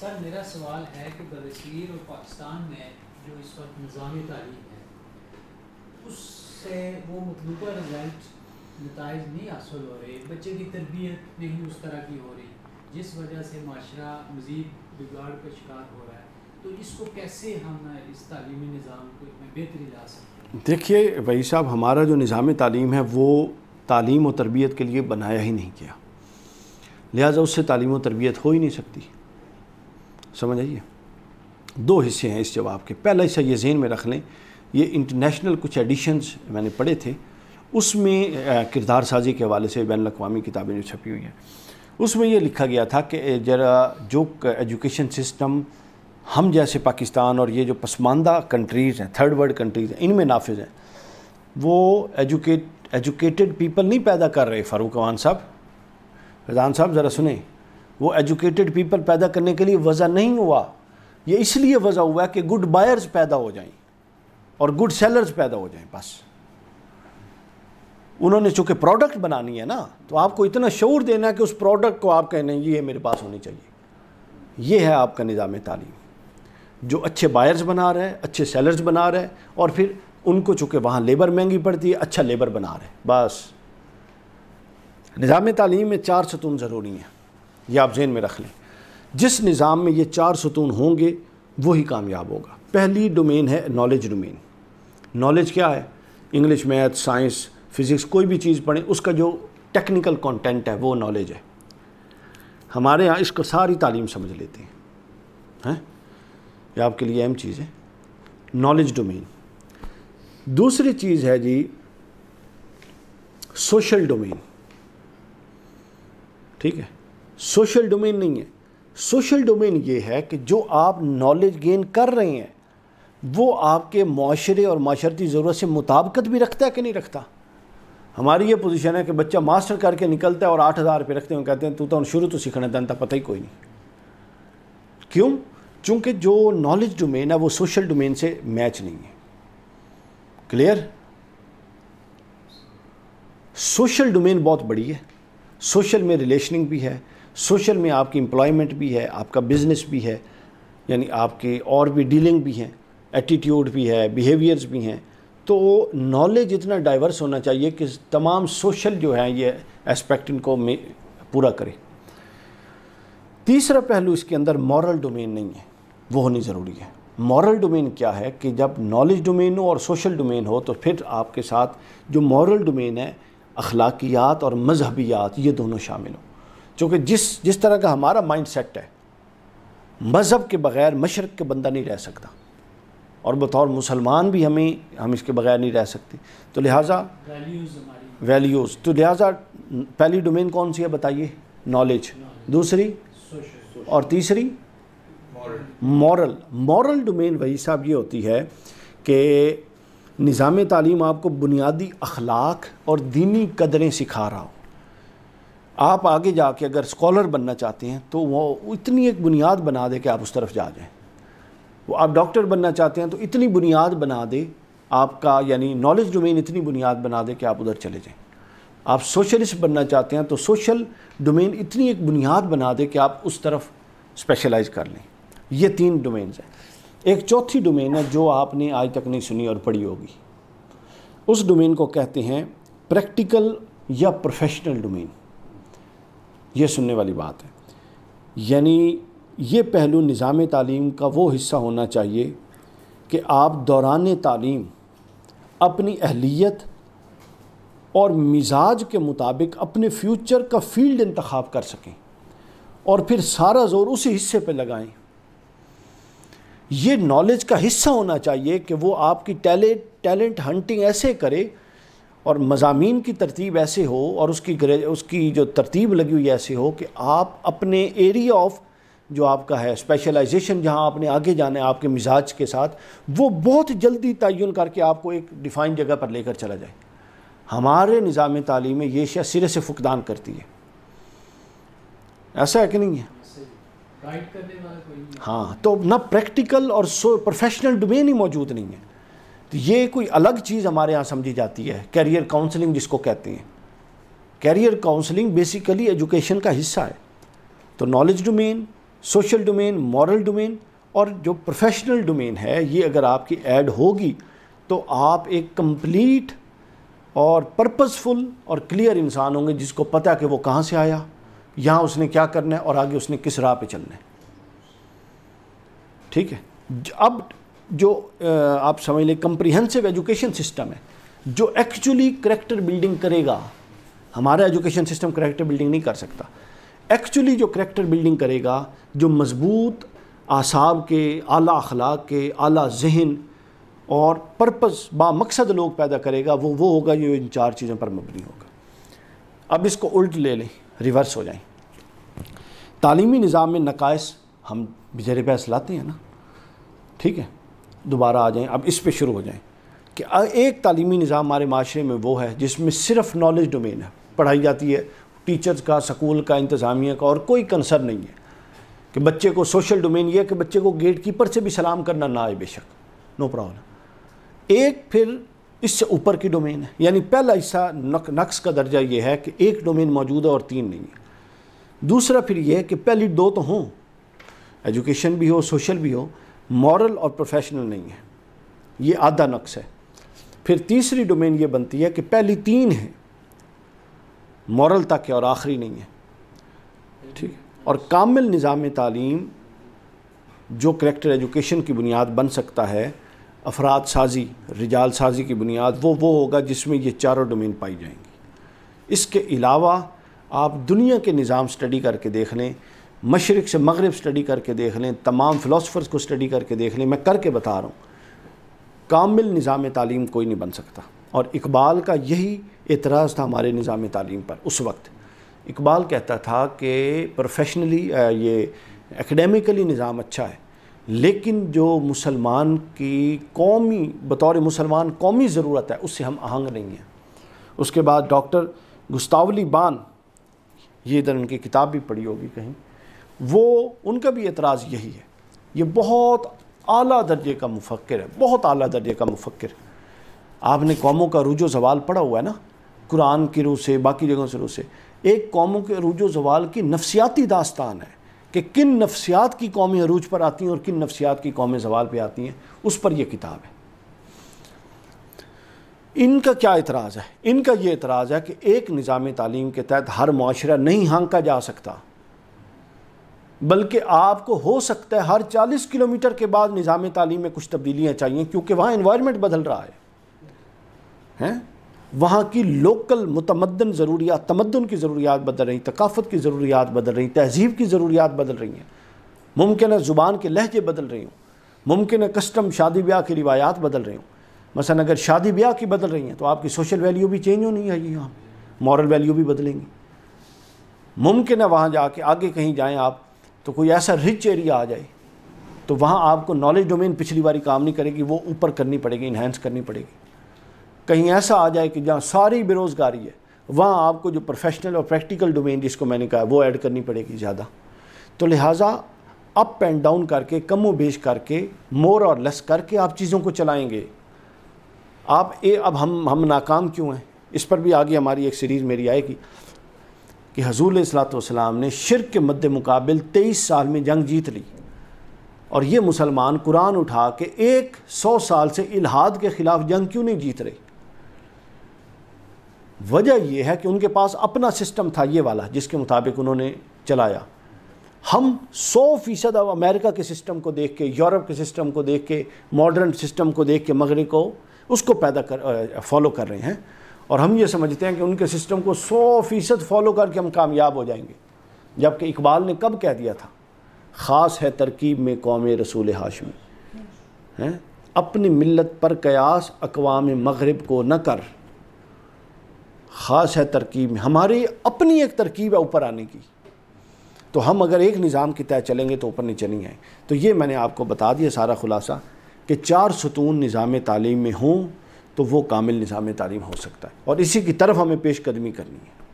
sir मेरा सवाल है कि बदशीर और पाकिस्तान में जो इस वक्त निज़ाम तारीख है उससे वो मतलब रिजल्ट नतज नहीं हासिल हो रहे बच्चे की तरबियत नहीं उस तरह की हो रही जिस वजह से माशरा मज़ीद बिगाड़ का शिकार हो रहा है तो इसको कैसे हम इस तलीमी निज़ाम को में बेहतरी ला सकते हैं देखिए वही साहब हमारा जो निज़ाम तालीम है वो तालीम और तरबियत के लिए बनाया ही नहीं किया लिहाजा उससे तालीम और तरबियत हो ही नहीं सकती समझ आइए दो हिस्से हैं इस जवाब के पहला हिस्सा ये जहन में रख लें ये इंटरनेशनल कुछ एडिशंस मैंने पढ़े थे उसमें किरदार साजी के हवाले से बैन अवी किताबें जो छपी हुई हैं उसमें यह लिखा गया था कि जरा जो एजुकेशन सिस्टम हम जैसे पाकिस्तान और ये जो पसमानदा कंट्रीज़ हैं थर्ड वर्ल्ड कंट्रीज़ हैं इनमें नाफिज हैं वो एजुकेट एजुकेटेड पीपल नहीं पैदा कर रहे फ़ारूक अवान साहब प्रधान साहब ज़रा सुने वो एजुकेटेड पीपल पैदा करने के लिए वजह नहीं हुआ ये इसलिए वजह हुआ कि गुड बायर्स पैदा हो जाएं और गुड सेलर्स पैदा हो जाएं बस उन्होंने चूंकि प्रोडक्ट बनानी है ना तो आपको इतना शोर देना है कि उस प्रोडक्ट को आप कहना ये मेरे पास होनी चाहिए ये है आपका निज़ाम तालीम जो अच्छे बायर्स बना रहे हैं अच्छे सेलर्स बना रहे हैं और फिर उनको चूँकि वहाँ लेबर महंगी पड़ती है अच्छा लेबर बना रहे बस निज़ाम तालीम में चार सतून ज़रूरी हैं ये आप जेन में रख लें जिस निज़ाम में ये चार सतून होंगे वही कामयाब होगा पहली डोमेन है नॉलेज डोमेन नॉलेज क्या है इंग्लिश मैथ साइंस फिज़िक्स कोई भी चीज़ पढ़ें उसका जो टेक्निकल कंटेंट है वो नॉलेज है हमारे यहाँ इसको सारी तालीम समझ लेते हैं हैं ये आपके लिए अहम चीज़ है नॉलेज डोमेन दूसरी चीज़ है जी सोशल डोमेन ठीक है सोशल डोमेन नहीं है सोशल डोमेन ये है कि जो आप नॉलेज गेन कर रहे हैं वो आपके माशरे और माशरती ज़रूरत से मुताबकत भी रखता है कि नहीं रखता हमारी ये पोजीशन है कि बच्चा मास्टर करके निकलता है और आठ हज़ार रुपये रखते हैं कहते हैं तू तो शुरू तो सीखना दनता पता ही कोई नहीं क्यों चूँकि जो नॉलेज डोमेन है वो सोशल डोमेन से मैच नहीं है क्लियर सोशल डोमेन बहुत बड़ी है सोशल में रिलेशनिंग भी है सोशल में आपकी एम्प्लॉयमेंट भी है आपका बिजनेस भी है यानी आपके और भी डीलिंग भी हैं एटीट्यूड भी है बिहेवियर्स भी हैं तो नॉलेज इतना डाइवर्स होना चाहिए कि तमाम सोशल जो है ये एस्पेक्ट इनको पूरा करे तीसरा पहलू इसके अंदर मॉरल डोमेन नहीं है वो होनी ज़रूरी है मॉरल डोमेन क्या है कि जब नॉलेज डोमेन हो और सोशल डोमेन हो तो फिर आपके साथ जो मॉरल डोमेन है अखलाकियात और मजहबियात ये दोनों शामिल हों चूँकि जिस जिस तरह का हमारा माइंड सेट है मज़हब के बग़ैर मशरक़ के बंदा नहीं रह सकता और बतौर मुसलमान भी हमें हम इसके बग़ैर नहीं रह सकते तो लिहाजा वैल्यूज़ तो लिहाजा पहली डोमेन कौन सी है बताइए नॉलेज दूसरी और तीसरी मॉरल मॉरल डोमेन वही साहब ये होती है कि निज़ाम तालीम आपको बुनियादी अखलाक और दीनी कदरें सिखा रहा हो आप आगे जाके अगर स्कॉलर बनना चाहते हैं तो वो इतनी एक बुनियाद बना दे कि आप उस तरफ जा जाएं वो आप डॉक्टर बनना चाहते हैं तो इतनी बुनियाद बना दे आपका यानी नॉलेज डोमेन इतनी बुनियाद बना दे कि आप उधर चले जाएं आप सोशलिस्ट बनना चाहते हैं तो सोशल डोमेन इतनी एक बुनियाद बना दे कि आप उस तरफ स्पेशलाइज कर लें ये तीन डोमेन्स हैं एक चौथी डोमेन है जो आपने आज तक नहीं सुनी और पढ़ी होगी उस डोमेन को कहते हैं प्रैक्टिकल या प्रोफेशनल डोमेन ये सुनने वाली बात है यानी ये पहलू निज़ाम तालीम का वो हिस्सा होना चाहिए कि आप दौरान तालीम अपनी अहलियत और मिजाज के मुताबिक अपने फ्यूचर का फील्ड इंतखब कर सकें और फिर सारा ज़ोर उसी हिस्से पर लगाएं ये नॉलेज का हिस्सा होना चाहिए कि वो आपकी टैलेंट टैलेंट हंटिंग ऐसे करे और मजामीन की तरतीब ऐसे हो और उसकी उसकी जो तरतीब लगी हुई ऐसे हो कि आप अपने एरिया ऑफ जो आपका है स्पेशलाइजेशन जहाँ आपने आगे जाना है आपके मिजाज के साथ वो बहुत जल्दी तयन करके आपको एक डिफाइन जगह पर लेकर चला जाए हमारे निज़ाम तालीम में ये शह सिरे से फुकदान करती है ऐसा है कि नहीं है हाँ तो ना प्रैक्टिकल और प्रोफेशनल डोमेन ही मौजूद नहीं है तो ये कोई अलग चीज़ हमारे यहाँ समझी जाती है कैरियर काउंसलिंग जिसको कहते हैं कैरियर काउंसलिंग बेसिकली एजुकेशन का हिस्सा है तो knowledge domain social domain moral domain और जो प्रोफेशनल डोमेन है ये अगर आपकी ऐड होगी तो आप एक कंप्लीट और पर्पसफुल और क्लियर इंसान होंगे जिसको पता है कि वो कहाँ से आया यहाँ उसने क्या करना है और आगे उसने किस राह पे चलना है ठीक है अब जो आप समझ लें कंप्रीहेंसिव एजुकेशन सिस्टम है जो एक्चुअली करेक्टर बिल्डिंग करेगा हमारा एजुकेशन सिस्टम करेक्टर बिल्डिंग नहीं कर सकता एक्चुअली जो करेक्टर बिल्डिंग करेगा जो मजबूत आसाब के आला अखलाक के आला जहन और पर्पस मकसद लोग पैदा करेगा वो वो होगा जो इन चार चीज़ों पर मबनी होगा अब इसको उल्ट ले लें रिवर्स हो जाएं तालीमी निज़ाम में नकायस हम जेरे बैस लाते हैं ना ठीक है दोबारा आ जाएँ अब इस पर शुरू हो जाएँ कि एक तालीमी निज़ाम हमारे माशरे में वो है जिसमें सिर्फ नॉलेज डोमेन है पढ़ाई जाती है टीचर्स का स्कूल का इंतज़ामिया का और कोई कंसर नहीं है कि बच्चे को सोशल डोमेन ये कि बच्चे को गेट कीपर से भी सलाम करना ना आए बेशक नो प्रॉब्लम एक फिर इससे ऊपर की डोमेन है यानी पहला हिस्सा नक, नक्स का दर्जा ये है कि एक डोमेन मौजूद है और तीन नहीं है दूसरा फिर यह है कि पहली दो तो हों एजुकेशन भी हो सोशल भी हो मॉरल और प्रोफेशनल नहीं है ये आधा नक्श है फिर तीसरी डोमेन ये बनती है कि पहली तीन है मॉरल तक है और आखिरी नहीं है ठीक है और कामिल निज़ाम तालीम जो करेक्टर एजुकेशन की बुनियाद बन सकता है अफराद साजी रिजाल साजी की बुनियाद वो वो होगा जिसमें ये चारों डोमेन पाई जाएंगी इसके अलावा आप दुनिया के निज़ाम स्टडी करके देख लें मशरक़ से मगरब स्टडी करके देख लें तमाम फ़िलासफ़र्स को स्टडी करके देख लें मैं करके बता रहा हूँ कामिल निज़ाम तालीम कोई नहीं बन सकता और इकबाल का यही एतराज़ था हमारे निज़ाम तालीम पर उस वक्त इकबाल कहता था कि प्रोफेशनली ये एकेडमिकली निज़ाम अच्छा है लेकिन जो मुसलमान की कौमी बतौर मुसलमान कौमी ज़रूरत है उससे हम आहंग नहीं हैं उसके बाद डॉक्टर गुस्तावली बान ये इधर उनकी किताब भी पढ़ी होगी कहीं वो उनका भी एतराज़ यही है ये बहुत अली दर्जे का मुफक्र है बहुत अली दर्जे का मुफक्र है आपने कौमों का रुजो जवाल पढ़ा हुआ है ना कुरान की रूह से बाकी जगहों से रूह से एक कौमों के रुजो जवाल की नफसियाती दास्तान है कि किन नफसियात की कौमें अरूज पर आती हैं और किन नफसियात की कौमें जवाल पर आती हैं उस पर यह किताब है इनका क्या एतराज़ है इनका ये एतराज़ है कि एक निज़ाम तालीम के तहत हर माशरा नहीं हाँका जा सकता बल्कि आपको हो सकता है हर 40 किलोमीटर के बाद निज़ाम तालीम में कुछ तब्दीलियाँ चाहिए क्योंकि वहाँ इन्वायरमेंट बदल रहा है हैं वहाँ की लोकल मुतमदन ज़रूरियात तमदन की ज़रूरियात बदल रही तकाफ़त की ज़रूरियात बदल रही तहजीब की ज़रूरियात बदल रही हैं मुमकिन है ज़ुबान के लहजे बदल रही हूँ मुमकिन है कस्टम शादी ब्याह की रिवायात बदल रही हूँ मसा अगर शादी ब्याह की बदल रही हैं तो आपकी सोशल वैल्यू भी चेंज होनी है यहाँ मॉरल वैल्यू भी बदलेंगी मुमकिन है वहाँ जाके आगे कहीं जाएँ आप तो कोई ऐसा रिच एरिया आ जाए तो वहाँ आपको नॉलेज डोमेन पिछली बारी काम नहीं करेगी वो ऊपर करनी पड़ेगी इन्हेंस करनी पड़ेगी कहीं ऐसा आ जाए कि जहाँ सारी बेरोज़गारी है वहाँ आपको जो प्रोफेशनल और प्रैक्टिकल डोमेन जिसको मैंने कहा वो ऐड करनी पड़ेगी ज़्यादा तो लिहाजा अप एंड डाउन करके कम बेश करके मोर और लेस करके आप चीज़ों को चलाएंगे आप ए अब हम हम नाकाम क्यों हैं इस पर भी आगे हमारी एक सीरीज़ मेरी आएगी कि हजूल सलाम ने शिरक के मद्द मुकाबल तेईस साल में जंग जीत ली और ये मुसलमान कुरान उठा के एक सौ साल से इलाहाद के ख़िलाफ़ जंग क्यों नहीं जीत रहे वजह यह है कि उनके पास अपना सिस्टम था ये वाला जिसके मुताबिक उन्होंने चलाया हम सौ फ़ीसद अब अमेरिका के सिस्टम को देख के यूरोप के सिस्टम को देख के मॉडर्न सिस्टम को देख के मगरब को उसको पैदा कर फॉलो कर रहे हैं और हम ये समझते हैं कि उनके सिस्टम को सौ फ़ीसद फॉलो करके हम कामयाब हो जाएंगे जबकि इकबाल ने कब कह दिया था ख़ास है तरकीब में कौम रसूल हाशमी हैं अपनी मिलत पर कयास अकवाम मगरब को न कर ख़ास है तरकीब में हमारी अपनी एक तरकीब है ऊपर आने की तो हम अगर एक निज़ाम की तय चलेंगे तो ऊपर नीचे नहीं आए तो ये मैंने आपको बता दिया सारा खुलासा कि चार सतून निज़ाम तालीम में हों तो वो कामिल निज़ाम तालीम हो सकता है और इसी की तरफ हमें पेश कदमी करनी है